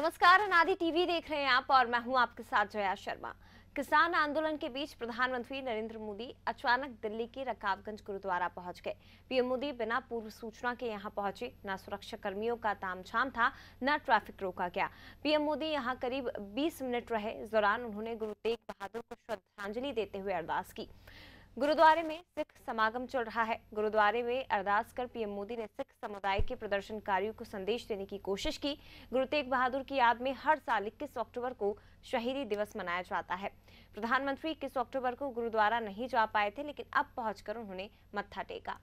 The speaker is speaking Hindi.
नमस्कार अनादि टीवी देख रहे हैं आप और मैं हूं आपके साथ जया शर्मा किसान आंदोलन के बीच प्रधानमंत्री नरेंद्र मोदी अचानक दिल्ली के रकाबगंज गुरुद्वारा पहुंच गए पीएम मोदी बिना पूर्व सूचना के यहां पहुंचे न सुरक्षा कर्मियों का तामझाम था न ट्रैफिक रोका गया पीएम मोदी यहां करीब 20 मिनट रहे इस दौरान उन्होंने गुरु तेग बहादुर को श्रद्धांजलि देते हुए अरदास की गुरुद्वारे में सिख समागम चल रहा है गुरुद्वारे में अरदास कर पीएम मोदी ने सिख समुदाय के प्रदर्शनकारियों को संदेश देने की कोशिश की गुरु तेग बहादुर की याद में हर साल इक्कीस अक्टूबर को शहीदी दिवस मनाया जाता है प्रधानमंत्री इक्कीस अक्टूबर को गुरुद्वारा नहीं जा पाए थे लेकिन अब पहुंचकर उन्होंने मत्था टेका